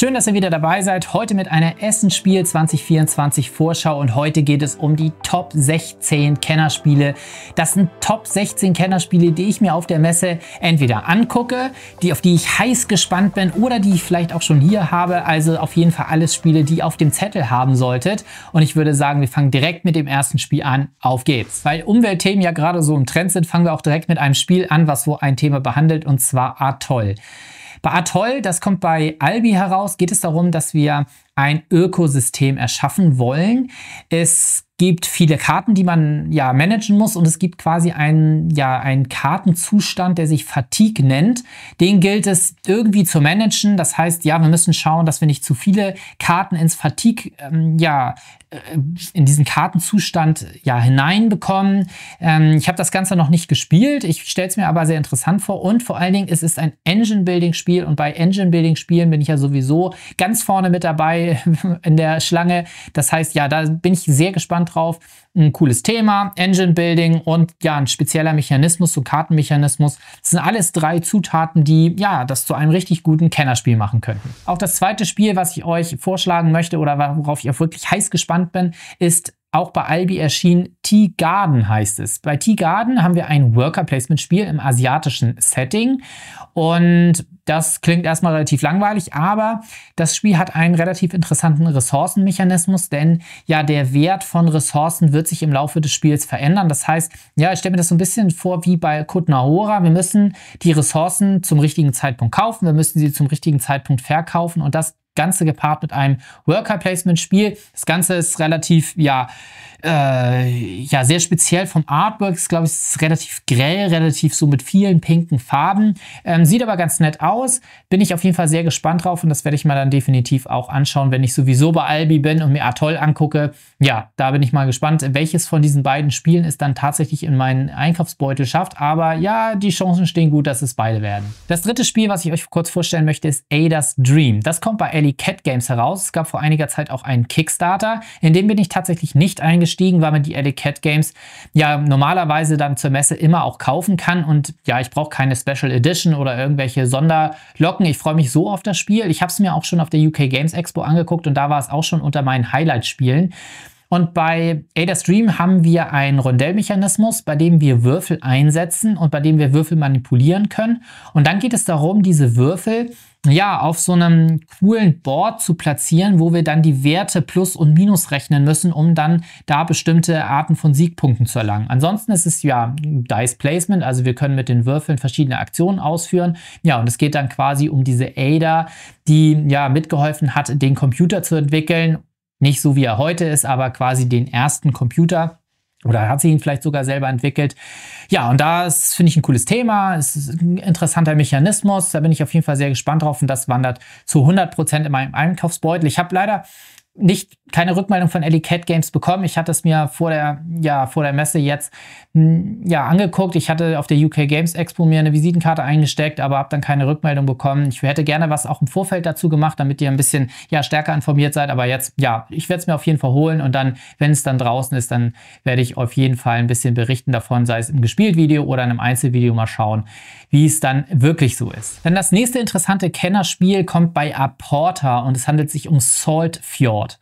Schön, dass ihr wieder dabei seid. Heute mit einer Essenspiel 2024 Vorschau und heute geht es um die Top 16 Kennerspiele. Das sind Top 16 Kennerspiele, die ich mir auf der Messe entweder angucke, die auf die ich heiß gespannt bin oder die ich vielleicht auch schon hier habe. Also auf jeden Fall alles Spiele, die ihr auf dem Zettel haben solltet. Und ich würde sagen, wir fangen direkt mit dem ersten Spiel an. Auf geht's. Weil Umweltthemen ja gerade so im Trend sind, fangen wir auch direkt mit einem Spiel an, was so ein Thema behandelt und zwar Atoll. Bei Atoll, das kommt bei Albi heraus, geht es darum, dass wir ein Ökosystem erschaffen wollen. Es gibt viele Karten, die man ja managen muss und es gibt quasi einen, ja, einen Kartenzustand, der sich Fatigue nennt. Den gilt es irgendwie zu managen. Das heißt, ja, wir müssen schauen, dass wir nicht zu viele Karten ins Fatigue ähm, ja, äh, in diesen Kartenzustand ja hineinbekommen. Ähm, ich habe das Ganze noch nicht gespielt. Ich stelle es mir aber sehr interessant vor und vor allen Dingen es ist ein Engine Building Spiel und bei Engine Building Spielen bin ich ja sowieso ganz vorne mit dabei in der Schlange. Das heißt, ja, da bin ich sehr gespannt drauf ein cooles Thema, Engine Building und ja, ein spezieller Mechanismus, so Kartenmechanismus. Das sind alles drei Zutaten, die ja, das zu einem richtig guten Kennerspiel machen könnten. Auch das zweite Spiel, was ich euch vorschlagen möchte oder worauf ich auch wirklich heiß gespannt bin, ist auch bei Albi erschien Tea Garden heißt es. Bei Tea Garden haben wir ein Worker Placement Spiel im asiatischen Setting und das klingt erstmal relativ langweilig, aber das Spiel hat einen relativ interessanten Ressourcenmechanismus, denn ja, der Wert von Ressourcen wird sich im Laufe des Spiels verändern. Das heißt, ja, ich stelle mir das so ein bisschen vor wie bei Kutnaora. Wir müssen die Ressourcen zum richtigen Zeitpunkt kaufen, wir müssen sie zum richtigen Zeitpunkt verkaufen und das Ganze gepaart mit einem Worker-Placement-Spiel. Das Ganze ist relativ, ja, äh, ja, sehr speziell vom Artwork. Ist, glaube ich, ist relativ grell, relativ so mit vielen pinken Farben. Ähm, sieht aber ganz nett aus. Bin ich auf jeden Fall sehr gespannt drauf und das werde ich mal dann definitiv auch anschauen, wenn ich sowieso bei Albi bin und mir Atoll angucke. Ja, da bin ich mal gespannt, welches von diesen beiden Spielen es dann tatsächlich in meinen Einkaufsbeutel schafft. Aber ja, die Chancen stehen gut, dass es beide werden. Das dritte Spiel, was ich euch kurz vorstellen möchte, ist Ada's Dream. Das kommt bei Ellie die Cat Games heraus. Es gab vor einiger Zeit auch einen Kickstarter. In dem bin ich tatsächlich nicht eingestiegen, weil man die Alley Cat Games ja normalerweise dann zur Messe immer auch kaufen kann. Und ja, ich brauche keine Special Edition oder irgendwelche Sonderlocken. Ich freue mich so auf das Spiel. Ich habe es mir auch schon auf der UK Games Expo angeguckt und da war es auch schon unter meinen Highlight-Spielen. Und bei Ada Stream haben wir einen Rondellmechanismus, bei dem wir Würfel einsetzen und bei dem wir Würfel manipulieren können. Und dann geht es darum, diese Würfel ja, auf so einem coolen Board zu platzieren, wo wir dann die Werte plus und minus rechnen müssen, um dann da bestimmte Arten von Siegpunkten zu erlangen. Ansonsten ist es ja Dice Placement, also wir können mit den Würfeln verschiedene Aktionen ausführen. Ja, und es geht dann quasi um diese Ada, die ja mitgeholfen hat, den Computer zu entwickeln. Nicht so wie er heute ist, aber quasi den ersten Computer oder hat sie ihn vielleicht sogar selber entwickelt. Ja, und das finde ich ein cooles Thema, es ist ein interessanter Mechanismus, da bin ich auf jeden Fall sehr gespannt drauf und das wandert zu 100% in meinem Einkaufsbeutel. Ich habe leider nicht keine Rückmeldung von Ellie Cat Games bekommen. Ich hatte es mir vor der, ja, vor der Messe jetzt hm, ja, angeguckt. Ich hatte auf der UK Games Expo mir eine Visitenkarte eingesteckt, aber habe dann keine Rückmeldung bekommen. Ich hätte gerne was auch im Vorfeld dazu gemacht, damit ihr ein bisschen ja, stärker informiert seid. Aber jetzt, ja, ich werde es mir auf jeden Fall holen und dann, wenn es dann draußen ist, dann werde ich auf jeden Fall ein bisschen berichten davon, sei es im Gespielt-Video oder in einem Einzelvideo mal schauen, wie es dann wirklich so ist. Dann das nächste interessante Kennerspiel kommt bei Aporta und es handelt sich um Salt Fjord.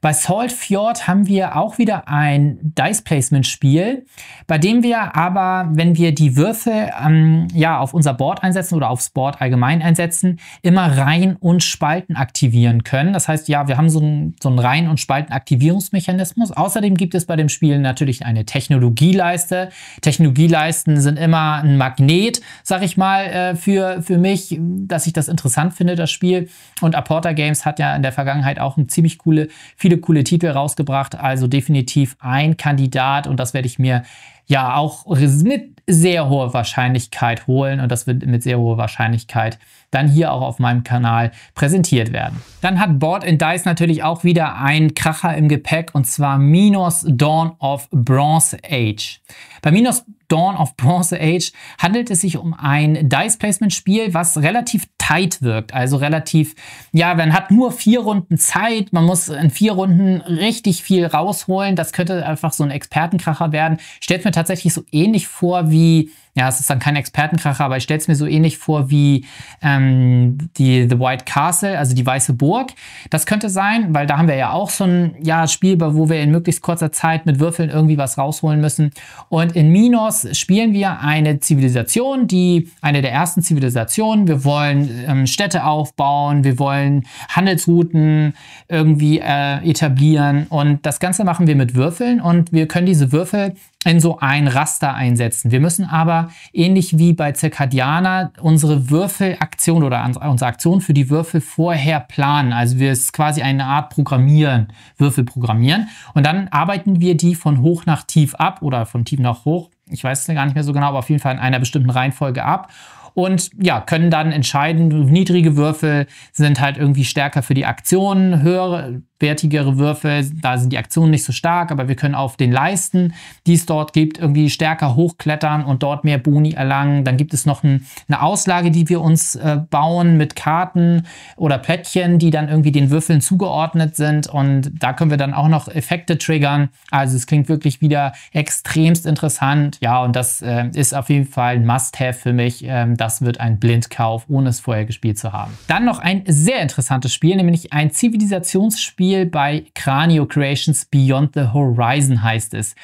Bei Salt Fjord haben wir auch wieder ein Dice Placement Spiel, bei dem wir aber, wenn wir die Würfel ähm, ja, auf unser Board einsetzen oder aufs Board allgemein einsetzen, immer Reihen und Spalten aktivieren können. Das heißt, ja, wir haben so einen so Reihen- und Spalten-Aktivierungsmechanismus. Außerdem gibt es bei dem Spiel natürlich eine Technologieleiste. Technologieleisten sind immer ein Magnet, sag ich mal, äh, für, für mich, dass ich das interessant finde, das Spiel. Und Aporta Games hat ja in der Vergangenheit auch ein ziemlich coole viele coole Titel rausgebracht, also definitiv ein Kandidat und das werde ich mir ja auch mit sehr hoher Wahrscheinlichkeit holen und das wird mit sehr hoher Wahrscheinlichkeit dann hier auch auf meinem Kanal präsentiert werden. Dann hat Board and Dice natürlich auch wieder einen Kracher im Gepäck und zwar Minos Dawn of Bronze Age. Bei Minos Dawn of Bronze Age handelt es sich um ein Dice-Placement-Spiel, was relativ tight wirkt. Also relativ, ja, man hat nur vier Runden Zeit, man muss in vier Runden richtig viel rausholen. Das könnte einfach so ein Expertenkracher werden. Stellt mir tatsächlich so ähnlich vor wie ja, es ist dann kein Expertenkracher, aber ich stelle es mir so ähnlich vor wie ähm, die The White Castle, also die Weiße Burg. Das könnte sein, weil da haben wir ja auch so ein ja, Spiel, wo wir in möglichst kurzer Zeit mit Würfeln irgendwie was rausholen müssen. Und in Minos spielen wir eine Zivilisation, die eine der ersten Zivilisationen. Wir wollen ähm, Städte aufbauen, wir wollen Handelsrouten irgendwie äh, etablieren. Und das Ganze machen wir mit Würfeln und wir können diese Würfel in so ein Raster einsetzen. Wir müssen aber ähnlich wie bei Circadiana unsere Würfelaktion oder unsere Aktion für die Würfel vorher planen. Also wir es quasi eine Art Programmieren, Würfel programmieren. Und dann arbeiten wir die von hoch nach tief ab oder von tief nach hoch. Ich weiß es gar nicht mehr so genau, aber auf jeden Fall in einer bestimmten Reihenfolge ab und ja, können dann entscheiden, niedrige Würfel sind halt irgendwie stärker für die Aktionen, höhere, wertigere Würfel, da sind die Aktionen nicht so stark, aber wir können auf den Leisten, die es dort gibt, irgendwie stärker hochklettern und dort mehr Boni erlangen. Dann gibt es noch ein, eine Auslage, die wir uns äh, bauen mit Karten oder Plättchen, die dann irgendwie den Würfeln zugeordnet sind und da können wir dann auch noch Effekte triggern. Also es klingt wirklich wieder extremst interessant. Ja, und das äh, ist auf jeden Fall ein Must-Have für mich, ähm, das wird ein Blindkauf, ohne es vorher gespielt zu haben. Dann noch ein sehr interessantes Spiel, nämlich ein Zivilisationsspiel bei Cranio Creations Beyond the Horizon heißt es.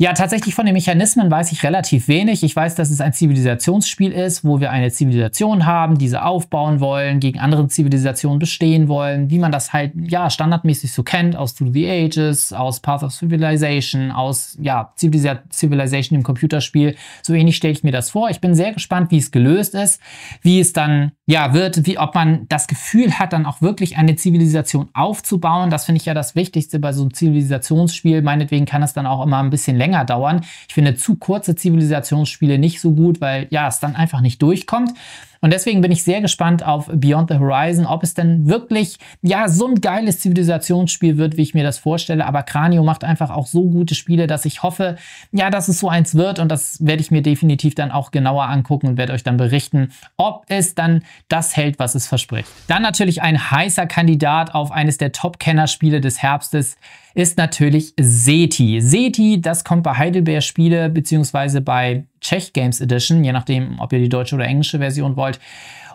Ja, tatsächlich von den Mechanismen weiß ich relativ wenig. Ich weiß, dass es ein Zivilisationsspiel ist, wo wir eine Zivilisation haben, diese aufbauen wollen, gegen andere Zivilisationen bestehen wollen, wie man das halt ja standardmäßig so kennt aus Through the Ages, aus Path of Civilization, aus ja Zivilisa Civilization im Computerspiel. So ähnlich stelle ich mir das vor. Ich bin sehr gespannt, wie es gelöst ist, wie es dann ja, wird, wie ob man das Gefühl hat, dann auch wirklich eine Zivilisation aufzubauen. Das finde ich ja das Wichtigste bei so einem Zivilisationsspiel. Meinetwegen kann es dann auch immer ein bisschen länger dauern. Ich finde zu kurze Zivilisationsspiele nicht so gut, weil ja, es dann einfach nicht durchkommt. Und deswegen bin ich sehr gespannt auf Beyond the Horizon, ob es denn wirklich, ja, so ein geiles Zivilisationsspiel wird, wie ich mir das vorstelle. Aber Kranio macht einfach auch so gute Spiele, dass ich hoffe, ja, dass es so eins wird. Und das werde ich mir definitiv dann auch genauer angucken und werde euch dann berichten, ob es dann das hält, was es verspricht. Dann natürlich ein heißer Kandidat auf eines der Top-Kenner-Spiele des Herbstes ist natürlich SETI. SETI, das kommt bei Heidelberg Spiele bzw. bei Czech Games Edition, je nachdem, ob ihr die deutsche oder englische Version wollt.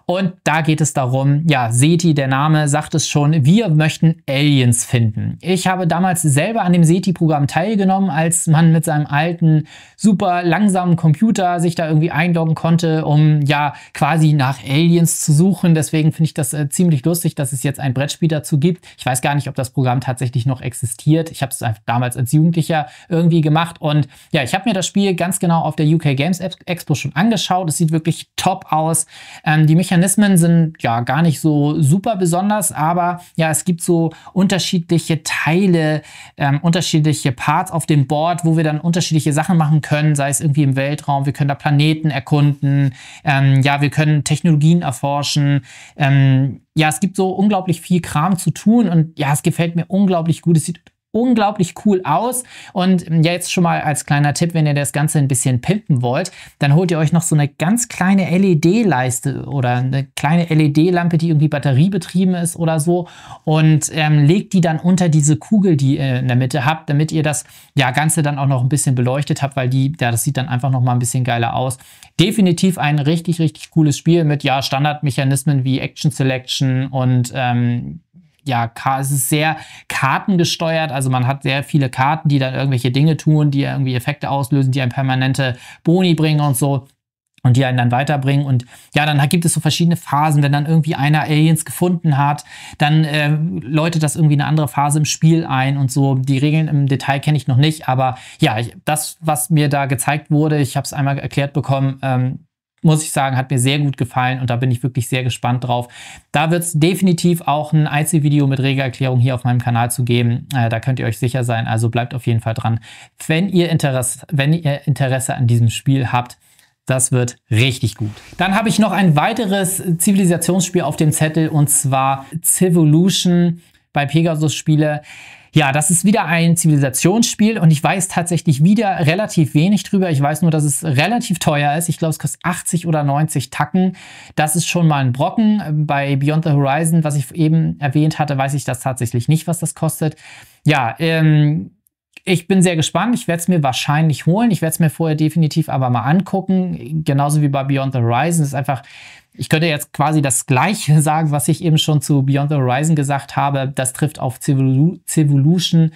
Und da geht es darum, ja, SETI, der Name sagt es schon, wir möchten Aliens finden. Ich habe damals selber an dem SETI-Programm teilgenommen, als man mit seinem alten, super langsamen Computer sich da irgendwie einloggen konnte, um ja quasi nach Aliens zu suchen. Deswegen finde ich das äh, ziemlich lustig, dass es jetzt ein Brettspiel dazu gibt. Ich weiß gar nicht, ob das Programm tatsächlich noch existiert. Ich habe es damals als Jugendlicher irgendwie gemacht. Und ja, ich habe mir das Spiel ganz genau auf der UK Games Expo schon angeschaut. Es sieht wirklich top aus. Ähm, die Mechanismen sind ja gar nicht so super besonders, aber ja, es gibt so unterschiedliche Teile, ähm, unterschiedliche Parts auf dem Board, wo wir dann unterschiedliche Sachen machen können, sei es irgendwie im Weltraum, wir können da Planeten erkunden, ähm, ja, wir können Technologien erforschen, ähm, ja, es gibt so unglaublich viel Kram zu tun und ja, es gefällt mir unglaublich gut. Es sieht unglaublich cool aus. Und ähm, ja, jetzt schon mal als kleiner Tipp, wenn ihr das Ganze ein bisschen pimpen wollt, dann holt ihr euch noch so eine ganz kleine LED-Leiste oder eine kleine LED-Lampe, die irgendwie batteriebetrieben ist oder so und ähm, legt die dann unter diese Kugel, die ihr in der Mitte habt, damit ihr das ja, Ganze dann auch noch ein bisschen beleuchtet habt, weil die, ja, das sieht dann einfach noch mal ein bisschen geiler aus. Definitiv ein richtig, richtig cooles Spiel mit, ja, Standardmechanismen wie Action Selection und ähm, ja, es ist sehr kartengesteuert. Also man hat sehr viele Karten, die dann irgendwelche Dinge tun, die irgendwie Effekte auslösen, die einen permanente Boni bringen und so und die einen dann weiterbringen. Und ja, dann gibt es so verschiedene Phasen. Wenn dann irgendwie einer Aliens gefunden hat, dann äh, läutet das irgendwie eine andere Phase im Spiel ein und so. Die Regeln im Detail kenne ich noch nicht, aber ja, ich, das, was mir da gezeigt wurde, ich habe es einmal erklärt bekommen, ähm, muss ich sagen, hat mir sehr gut gefallen und da bin ich wirklich sehr gespannt drauf. Da wird es definitiv auch ein Einzelvideo mit Regelerklärung hier auf meinem Kanal zu geben. Äh, da könnt ihr euch sicher sein, also bleibt auf jeden Fall dran. Wenn ihr Interesse, wenn ihr Interesse an diesem Spiel habt, das wird richtig gut. Dann habe ich noch ein weiteres Zivilisationsspiel auf dem Zettel und zwar Civolution bei Pegasus Spiele. Ja, das ist wieder ein Zivilisationsspiel und ich weiß tatsächlich wieder relativ wenig drüber. Ich weiß nur, dass es relativ teuer ist. Ich glaube, es kostet 80 oder 90 Tacken. Das ist schon mal ein Brocken. Bei Beyond the Horizon, was ich eben erwähnt hatte, weiß ich das tatsächlich nicht, was das kostet. Ja, ähm, ich bin sehr gespannt. Ich werde es mir wahrscheinlich holen. Ich werde es mir vorher definitiv aber mal angucken. Genauso wie bei Beyond the Horizon. Das ist einfach ich könnte jetzt quasi das Gleiche sagen, was ich eben schon zu Beyond the Horizon gesagt habe. Das trifft auf Civil Civolution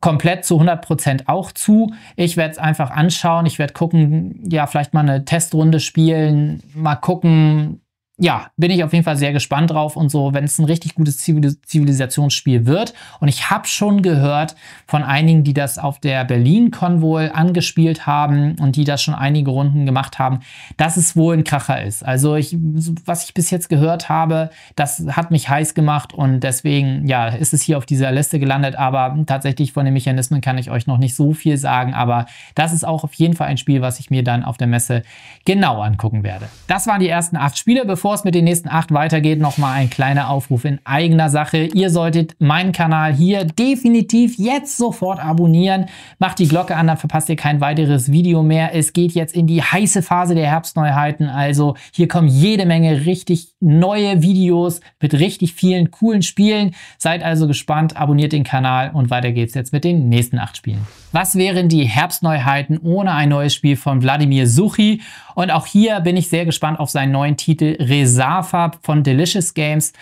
komplett zu 100% Prozent auch zu. Ich werde es einfach anschauen. Ich werde gucken, ja, vielleicht mal eine Testrunde spielen, mal gucken, ja, bin ich auf jeden Fall sehr gespannt drauf und so, wenn es ein richtig gutes Zivilisationsspiel wird. Und ich habe schon gehört von einigen, die das auf der Berlin-Con wohl angespielt haben und die das schon einige Runden gemacht haben, dass es wohl ein Kracher ist. Also ich, was ich bis jetzt gehört habe, das hat mich heiß gemacht und deswegen, ja, ist es hier auf dieser Liste gelandet. Aber tatsächlich von den Mechanismen kann ich euch noch nicht so viel sagen. Aber das ist auch auf jeden Fall ein Spiel, was ich mir dann auf der Messe genau angucken werde. Das waren die ersten acht Spiele, bevor Bevor es mit den nächsten acht weitergeht, nochmal ein kleiner Aufruf in eigener Sache. Ihr solltet meinen Kanal hier definitiv jetzt sofort abonnieren. Macht die Glocke an, dann verpasst ihr kein weiteres Video mehr. Es geht jetzt in die heiße Phase der Herbstneuheiten. Also hier kommen jede Menge richtig neue Videos mit richtig vielen coolen Spielen. Seid also gespannt, abonniert den Kanal und weiter geht's jetzt mit den nächsten acht Spielen. Was wären die Herbstneuheiten ohne ein neues Spiel von Wladimir Suchi? Und auch hier bin ich sehr gespannt auf seinen neuen Titel Resafa von Delicious Games.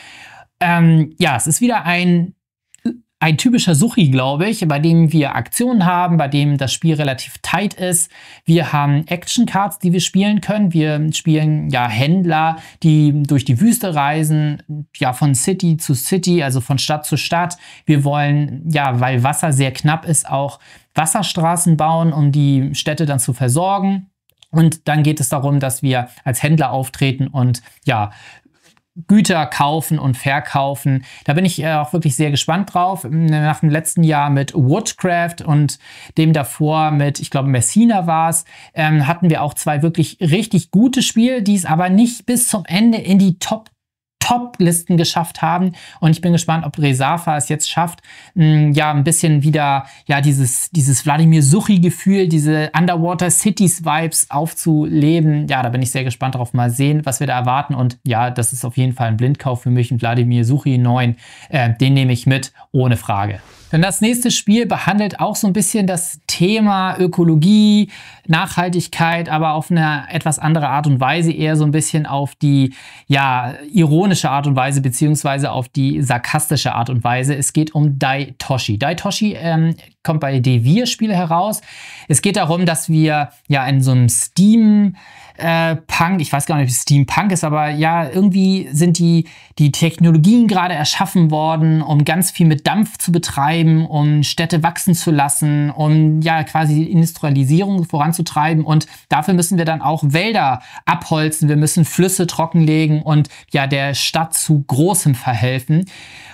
Ähm, ja, es ist wieder ein ein typischer Suchi, glaube ich, bei dem wir Aktionen haben, bei dem das Spiel relativ tight ist. Wir haben Action Cards, die wir spielen können. Wir spielen ja Händler, die durch die Wüste reisen, ja von City zu City, also von Stadt zu Stadt. Wir wollen ja, weil Wasser sehr knapp ist, auch Wasserstraßen bauen, um die Städte dann zu versorgen. Und dann geht es darum, dass wir als Händler auftreten und ja, Güter kaufen und verkaufen. Da bin ich äh, auch wirklich sehr gespannt drauf. Nach dem letzten Jahr mit Woodcraft und dem davor mit, ich glaube, Messina war es, ähm, hatten wir auch zwei wirklich richtig gute Spiele, die es aber nicht bis zum Ende in die Top Top-Listen geschafft haben. Und ich bin gespannt, ob Rezafa es jetzt schafft, mh, mm, ja, ein bisschen wieder, ja, dieses, dieses Wladimir Suchi-Gefühl, diese Underwater Cities-Vibes aufzuleben. Ja, da bin ich sehr gespannt drauf. Mal sehen, was wir da erwarten. Und ja, das ist auf jeden Fall ein Blindkauf für mich. Ein Wladimir Suchi 9, äh, den nehme ich mit, ohne Frage. Denn das nächste Spiel behandelt auch so ein bisschen das Thema Ökologie, Nachhaltigkeit, aber auf eine etwas andere Art und Weise, eher so ein bisschen auf die ja, ironische humoristische Art und Weise beziehungsweise auf die sarkastische Art und Weise. Es geht um Daitoshi. Daitoshi ähm, kommt bei Devir-Spiele heraus. Es geht darum, dass wir ja in so einem Steam- äh, Punk, ich weiß gar nicht, ob Steampunk ist, aber ja, irgendwie sind die, die Technologien gerade erschaffen worden, um ganz viel mit Dampf zu betreiben, um Städte wachsen zu lassen, um ja quasi die Industrialisierung voranzutreiben. Und dafür müssen wir dann auch Wälder abholzen, wir müssen Flüsse trockenlegen und ja, der Stadt zu Großem verhelfen.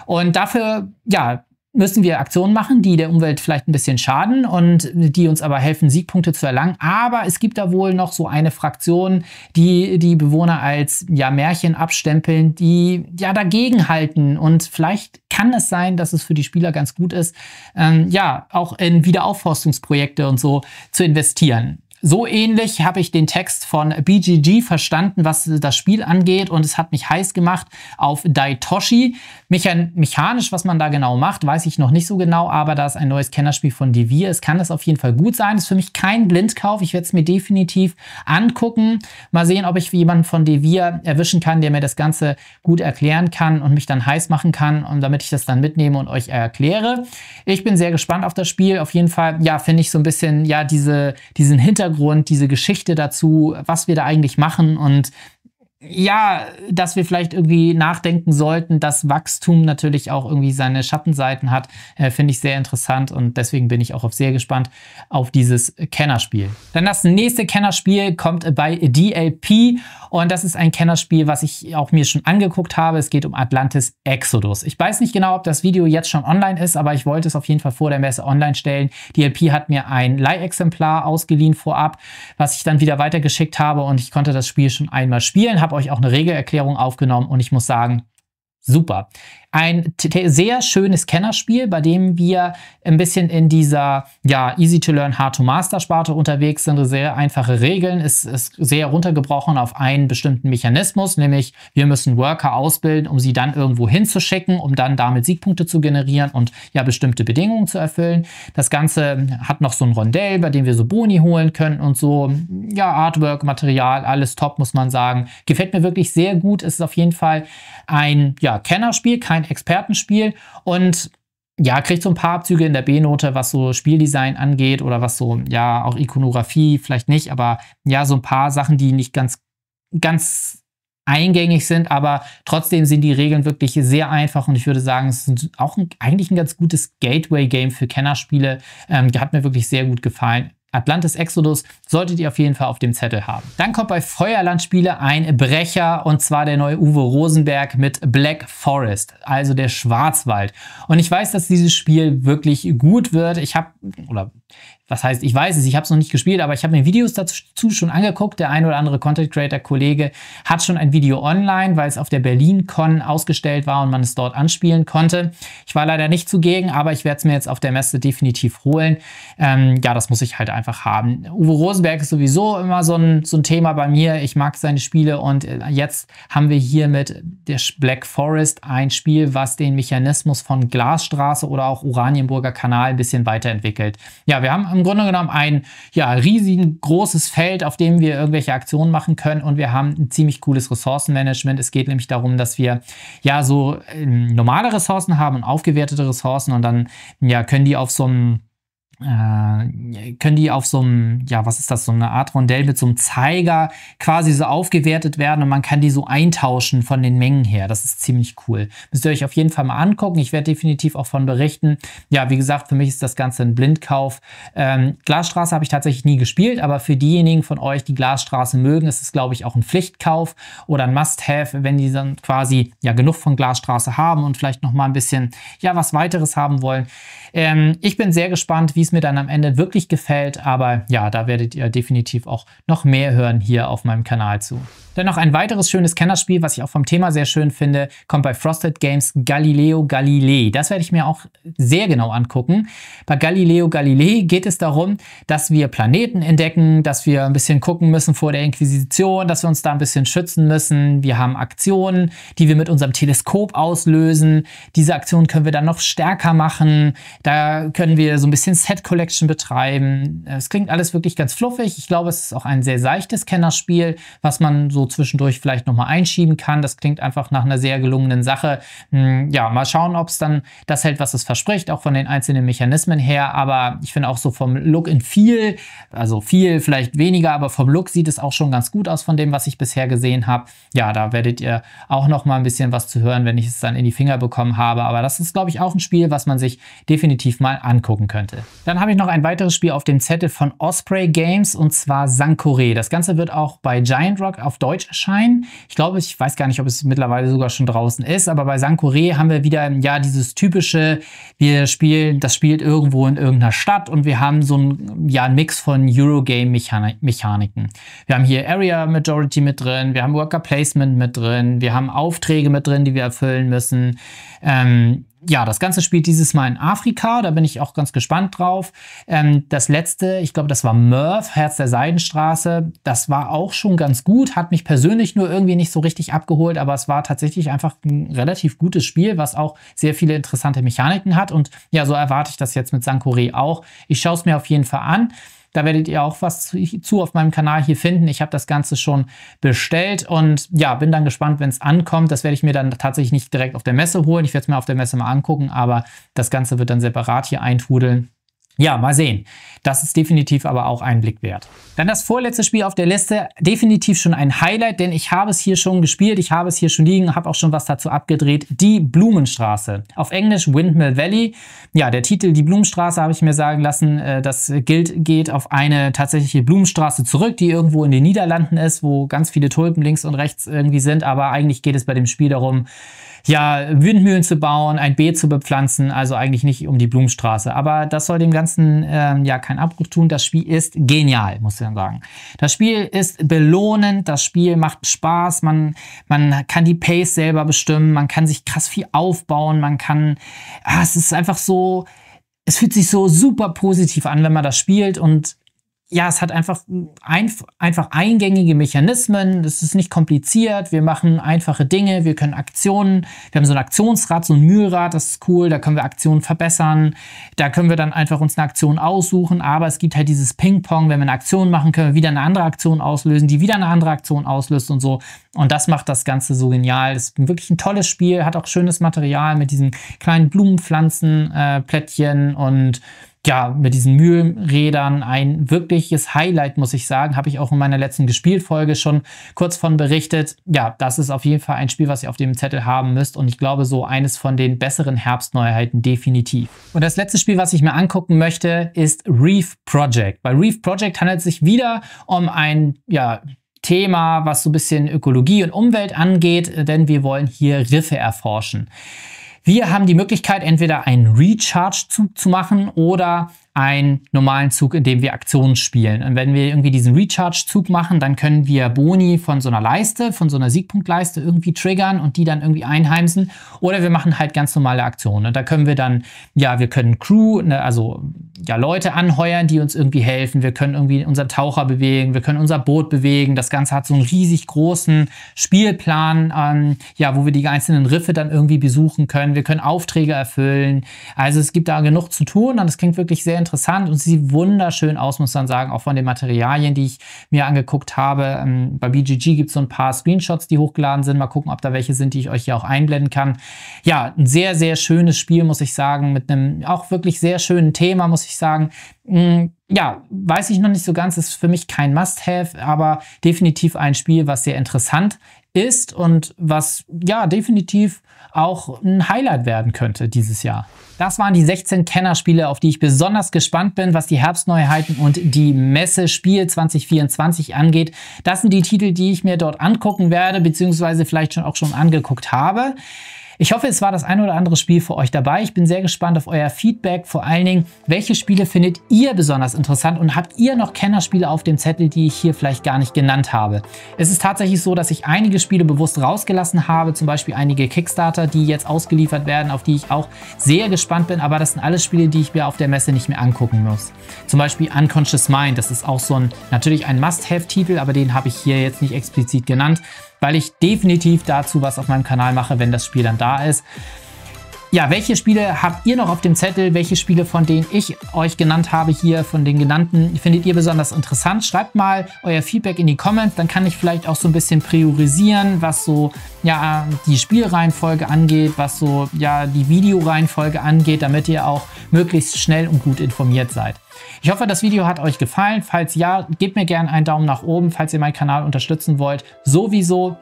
Und dafür, ja, müssen wir Aktionen machen, die der Umwelt vielleicht ein bisschen schaden und die uns aber helfen, Siegpunkte zu erlangen. Aber es gibt da wohl noch so eine Fraktion, die die Bewohner als ja Märchen abstempeln, die ja dagegen halten. Und vielleicht kann es sein, dass es für die Spieler ganz gut ist, ähm, ja, auch in Wiederaufforstungsprojekte und so zu investieren. So ähnlich habe ich den Text von BGG verstanden, was das Spiel angeht und es hat mich heiß gemacht auf Daitoshi. Mechan mechanisch, was man da genau macht, weiß ich noch nicht so genau, aber da es ein neues Kennerspiel von Devir ist, kann das auf jeden Fall gut sein. Ist für mich kein Blindkauf. Ich werde es mir definitiv angucken. Mal sehen, ob ich jemanden von Devir erwischen kann, der mir das Ganze gut erklären kann und mich dann heiß machen kann und damit ich das dann mitnehme und euch erkläre. Ich bin sehr gespannt auf das Spiel. Auf jeden Fall, ja, finde ich so ein bisschen, ja, diese, diesen Hintergrund Hintergrund, diese Geschichte dazu, was wir da eigentlich machen und ja, dass wir vielleicht irgendwie nachdenken sollten, dass Wachstum natürlich auch irgendwie seine Schattenseiten hat, äh, finde ich sehr interessant und deswegen bin ich auch sehr gespannt auf dieses Kennerspiel. Dann das nächste Kennerspiel kommt bei DLP und das ist ein Kennerspiel, was ich auch mir schon angeguckt habe. Es geht um Atlantis Exodus. Ich weiß nicht genau, ob das Video jetzt schon online ist, aber ich wollte es auf jeden Fall vor der Messe online stellen. DLP hat mir ein Leihexemplar ausgeliehen vorab, was ich dann wieder weitergeschickt habe und ich konnte das Spiel schon einmal spielen, habe euch auch eine Regelerklärung aufgenommen und ich muss sagen, super ein sehr schönes Kennerspiel, bei dem wir ein bisschen in dieser ja, Easy-to-Learn, Hard-to-Master-Sparte unterwegs sind. Sehr einfache Regeln, ist, ist sehr runtergebrochen auf einen bestimmten Mechanismus, nämlich wir müssen Worker ausbilden, um sie dann irgendwo hinzuschicken, um dann damit Siegpunkte zu generieren und ja bestimmte Bedingungen zu erfüllen. Das Ganze hat noch so ein Rondell, bei dem wir so Boni holen können und so. Ja, Artwork, Material, alles top, muss man sagen. Gefällt mir wirklich sehr gut. Es ist auf jeden Fall ein ja, Kennerspiel, kein Expertenspiel und ja, kriegt so ein paar Abzüge in der B-Note, was so Spieldesign angeht oder was so, ja, auch Ikonografie vielleicht nicht, aber ja, so ein paar Sachen, die nicht ganz, ganz eingängig sind, aber trotzdem sind die Regeln wirklich sehr einfach und ich würde sagen, es ist auch ein, eigentlich ein ganz gutes Gateway-Game für Kennerspiele. Ähm, hat mir wirklich sehr gut gefallen. Atlantis Exodus solltet ihr auf jeden Fall auf dem Zettel haben. Dann kommt bei Feuerlandspiele ein Brecher und zwar der neue Uwe Rosenberg mit Black Forest, also der Schwarzwald. Und ich weiß, dass dieses Spiel wirklich gut wird. Ich habe, oder was heißt, ich weiß es, ich habe es noch nicht gespielt, aber ich habe mir Videos dazu schon angeguckt. Der ein oder andere Content Creator Kollege hat schon ein Video online, weil es auf der Berlin Con ausgestellt war und man es dort anspielen konnte. Ich war leider nicht zugegen, aber ich werde es mir jetzt auf der Messe definitiv holen. Ähm, ja, das muss ich halt einfach haben. Uwe Rosenberg ist sowieso immer so ein, so ein Thema bei mir. Ich mag seine Spiele und äh, jetzt haben wir hier mit der Black Forest ein Spiel, was den Mechanismus von Glasstraße oder auch Oranienburger Kanal ein bisschen weiterentwickelt. Ja, wir haben im Grunde genommen ein ja, riesigen Feld, auf dem wir irgendwelche Aktionen machen können und wir haben ein ziemlich cooles Ressourcenmanagement. Es geht nämlich darum, dass wir ja so ähm, normale Ressourcen haben und aufgewertete Ressourcen und dann ja, können die auf so einem äh, können die auf so einem, ja, was ist das, so eine Art Rondell mit so einem Zeiger quasi so aufgewertet werden und man kann die so eintauschen von den Mengen her. Das ist ziemlich cool. Müsst ihr euch auf jeden Fall mal angucken. Ich werde definitiv auch von berichten. Ja, wie gesagt, für mich ist das Ganze ein Blindkauf. Ähm, Glasstraße habe ich tatsächlich nie gespielt, aber für diejenigen von euch, die Glasstraße mögen, ist es, glaube ich, auch ein Pflichtkauf oder ein Must-Have, wenn die dann quasi ja genug von Glasstraße haben und vielleicht noch mal ein bisschen, ja, was weiteres haben wollen. Ähm, ich bin sehr gespannt, wie es mir dann am Ende wirklich gefällt. Aber ja, da werdet ihr definitiv auch noch mehr hören hier auf meinem Kanal zu. Dann noch ein weiteres schönes Kennerspiel, was ich auch vom Thema sehr schön finde, kommt bei Frosted Games Galileo Galilei. Das werde ich mir auch sehr genau angucken. Bei Galileo Galilei geht es darum, dass wir Planeten entdecken, dass wir ein bisschen gucken müssen vor der Inquisition, dass wir uns da ein bisschen schützen müssen. Wir haben Aktionen, die wir mit unserem Teleskop auslösen. Diese Aktionen können wir dann noch stärker machen. Da können wir so ein bisschen Set Collection betreiben. Es klingt alles wirklich ganz fluffig. Ich glaube, es ist auch ein sehr seichtes Kennerspiel, was man so zwischendurch vielleicht nochmal einschieben kann. Das klingt einfach nach einer sehr gelungenen Sache. Hm, ja, mal schauen, ob es dann das hält, was es verspricht, auch von den einzelnen Mechanismen her. Aber ich finde auch so vom Look in viel, also viel vielleicht weniger, aber vom Look sieht es auch schon ganz gut aus von dem, was ich bisher gesehen habe. Ja, da werdet ihr auch noch mal ein bisschen was zu hören, wenn ich es dann in die Finger bekommen habe. Aber das ist, glaube ich, auch ein Spiel, was man sich definitiv mal angucken könnte. Dann habe ich noch ein weiteres Spiel auf dem Zettel von Osprey Games und zwar Sankore. Das Ganze wird auch bei Giant Rock auf Deutsch Deutsch erscheinen. Ich glaube, ich weiß gar nicht, ob es mittlerweile sogar schon draußen ist, aber bei Sankore haben wir wieder ja dieses typische, wir spielen, das spielt irgendwo in irgendeiner Stadt und wir haben so ein, ja, einen Mix von Eurogame-Mechaniken. Wir haben hier Area Majority mit drin, wir haben Worker Placement mit drin, wir haben Aufträge mit drin, die wir erfüllen müssen. Ähm, ja, das Ganze spielt dieses Mal in Afrika, da bin ich auch ganz gespannt drauf. Ähm, das letzte, ich glaube, das war Murph, Herz der Seidenstraße. Das war auch schon ganz gut, hat mich persönlich nur irgendwie nicht so richtig abgeholt, aber es war tatsächlich einfach ein relativ gutes Spiel, was auch sehr viele interessante Mechaniken hat. Und ja, so erwarte ich das jetzt mit Sankore auch. Ich schaue es mir auf jeden Fall an. Da werdet ihr auch was zu auf meinem Kanal hier finden. Ich habe das Ganze schon bestellt und ja, bin dann gespannt, wenn es ankommt. Das werde ich mir dann tatsächlich nicht direkt auf der Messe holen. Ich werde es mir auf der Messe mal angucken, aber das Ganze wird dann separat hier eintrudeln. Ja, mal sehen. Das ist definitiv aber auch ein Blick wert. Dann das vorletzte Spiel auf der Liste. Definitiv schon ein Highlight, denn ich habe es hier schon gespielt, ich habe es hier schon liegen, habe auch schon was dazu abgedreht. Die Blumenstraße. Auf Englisch Windmill Valley. Ja, der Titel Die Blumenstraße habe ich mir sagen lassen, äh, das gilt, geht auf eine tatsächliche Blumenstraße zurück, die irgendwo in den Niederlanden ist, wo ganz viele Tulpen links und rechts irgendwie sind. Aber eigentlich geht es bei dem Spiel darum, ja, Windmühlen zu bauen, ein Beet zu bepflanzen, also eigentlich nicht um die Blumenstraße. Aber das soll dem Ganzen ähm, ja keinen Abbruch tun. Das Spiel ist genial, muss man sagen. Das Spiel ist belohnend, das Spiel macht Spaß, man, man kann die Pace selber bestimmen, man kann sich krass viel aufbauen, man kann, ah, es ist einfach so, es fühlt sich so super positiv an, wenn man das spielt und ja, es hat einfach, ein, einfach eingängige Mechanismen, es ist nicht kompliziert, wir machen einfache Dinge, wir können Aktionen, wir haben so ein Aktionsrad, so ein Mühlrad, das ist cool, da können wir Aktionen verbessern, da können wir dann einfach uns eine Aktion aussuchen, aber es gibt halt dieses Ping-Pong, wenn wir eine Aktion machen, können wir wieder eine andere Aktion auslösen, die wieder eine andere Aktion auslöst und so und das macht das Ganze so genial. Das ist wirklich ein tolles Spiel, hat auch schönes Material mit diesen kleinen Blumenpflanzenplättchen äh, und ja, mit diesen Mühlenrädern ein wirkliches Highlight, muss ich sagen. Habe ich auch in meiner letzten Gespielfolge schon kurz von berichtet. Ja, das ist auf jeden Fall ein Spiel, was ihr auf dem Zettel haben müsst. Und ich glaube, so eines von den besseren Herbstneuheiten definitiv. Und das letzte Spiel, was ich mir angucken möchte, ist Reef Project. Bei Reef Project handelt es sich wieder um ein, ja, Thema, was so ein bisschen Ökologie und Umwelt angeht, denn wir wollen hier Riffe erforschen. Wir haben die Möglichkeit, entweder einen Recharge-Zug zu machen oder einen normalen Zug, in dem wir Aktionen spielen. Und wenn wir irgendwie diesen Recharge-Zug machen, dann können wir Boni von so einer Leiste, von so einer Siegpunktleiste irgendwie triggern und die dann irgendwie einheimsen. Oder wir machen halt ganz normale Aktionen. Und da können wir dann, ja, wir können Crew, ne, also ja, Leute anheuern, die uns irgendwie helfen. Wir können irgendwie unseren Taucher bewegen, wir können unser Boot bewegen. Das Ganze hat so einen riesig großen Spielplan, ähm, ja, wo wir die einzelnen Riffe dann irgendwie besuchen können. Wir können Aufträge erfüllen. Also es gibt da genug zu tun und das klingt wirklich sehr interessant und sieht wunderschön aus, muss man sagen, auch von den Materialien, die ich mir angeguckt habe. Ähm, bei BGG gibt es so ein paar Screenshots, die hochgeladen sind. Mal gucken, ob da welche sind, die ich euch hier auch einblenden kann. Ja, ein sehr, sehr schönes Spiel, muss ich sagen, mit einem auch wirklich sehr schönen Thema, muss ich sagen mm, ja, weiß ich noch nicht so ganz, ist für mich kein Must-Have, aber definitiv ein Spiel, was sehr interessant ist und was ja definitiv auch ein Highlight werden könnte dieses Jahr. Das waren die 16 Kennerspiele, auf die ich besonders gespannt bin, was die Herbstneuheiten und die Messe Spiel 2024 angeht. Das sind die Titel, die ich mir dort angucken werde, beziehungsweise vielleicht schon auch schon angeguckt habe. Ich hoffe, es war das ein oder andere Spiel für euch dabei. Ich bin sehr gespannt auf euer Feedback. Vor allen Dingen, welche Spiele findet ihr besonders interessant und habt ihr noch Kennerspiele auf dem Zettel, die ich hier vielleicht gar nicht genannt habe? Es ist tatsächlich so, dass ich einige Spiele bewusst rausgelassen habe, zum Beispiel einige Kickstarter, die jetzt ausgeliefert werden, auf die ich auch sehr gespannt bin, aber das sind alles Spiele, die ich mir auf der Messe nicht mehr angucken muss. Zum Beispiel Unconscious Mind, das ist auch so ein, natürlich ein Must-Have-Titel, aber den habe ich hier jetzt nicht explizit genannt weil ich definitiv dazu was auf meinem Kanal mache, wenn das Spiel dann da ist. Ja, welche Spiele habt ihr noch auf dem Zettel? Welche Spiele, von denen ich euch genannt habe hier, von den genannten, findet ihr besonders interessant? Schreibt mal euer Feedback in die Comments, dann kann ich vielleicht auch so ein bisschen priorisieren, was so ja, die Spielreihenfolge angeht, was so ja, die Videoreihenfolge angeht, damit ihr auch möglichst schnell und gut informiert seid. Ich hoffe, das Video hat euch gefallen. Falls ja, gebt mir gerne einen Daumen nach oben, falls ihr meinen Kanal unterstützen wollt. Sowieso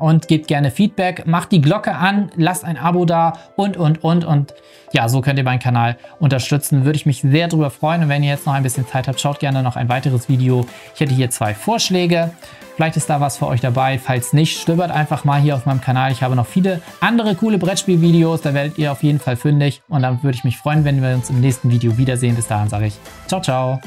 und gebt gerne Feedback, macht die Glocke an, lasst ein Abo da und, und, und. Und ja, so könnt ihr meinen Kanal unterstützen. Würde ich mich sehr drüber freuen. Und wenn ihr jetzt noch ein bisschen Zeit habt, schaut gerne noch ein weiteres Video. Ich hätte hier zwei Vorschläge. Vielleicht ist da was für euch dabei. Falls nicht, stöbert einfach mal hier auf meinem Kanal. Ich habe noch viele andere coole Brettspielvideos. Da werdet ihr auf jeden Fall fündig. Und dann würde ich mich freuen, wenn wir uns im nächsten Video wiedersehen. Bis dahin sage ich ciao, ciao.